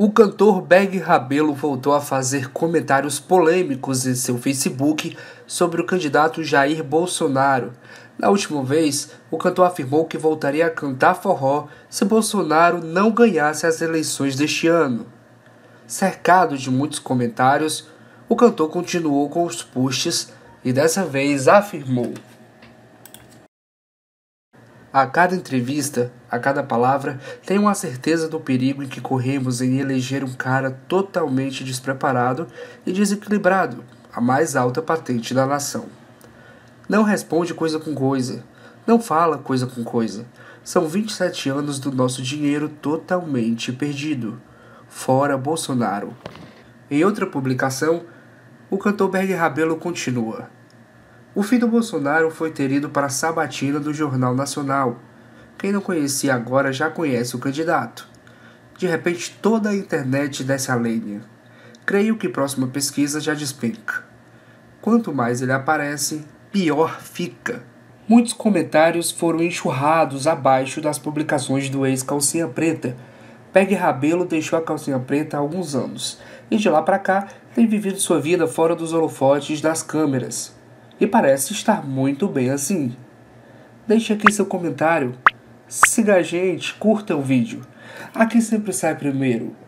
O cantor Berg Rabelo voltou a fazer comentários polêmicos em seu Facebook sobre o candidato Jair Bolsonaro. Na última vez, o cantor afirmou que voltaria a cantar forró se Bolsonaro não ganhasse as eleições deste ano. Cercado de muitos comentários, o cantor continuou com os posts e dessa vez afirmou. A cada entrevista, a cada palavra, tenho a certeza do perigo em que corremos em eleger um cara totalmente despreparado e desequilibrado, a mais alta patente da nação. Não responde coisa com coisa, não fala coisa com coisa. São 27 anos do nosso dinheiro totalmente perdido. Fora Bolsonaro. Em outra publicação, o cantor Berg Rabelo continua. O filho Bolsonaro foi ter ido para a sabatina do Jornal Nacional. Quem não conhecia agora já conhece o candidato. De repente, toda a internet desce a lenha. Creio que próxima pesquisa já despenca. Quanto mais ele aparece, pior fica. Muitos comentários foram enxurrados abaixo das publicações do ex-calcinha preta. Peg Rabelo deixou a calcinha preta há alguns anos e de lá para cá tem vivido sua vida fora dos holofotes das câmeras e parece estar muito bem assim. Deixe aqui seu comentário, siga a gente, curta o vídeo. Aqui sempre sai primeiro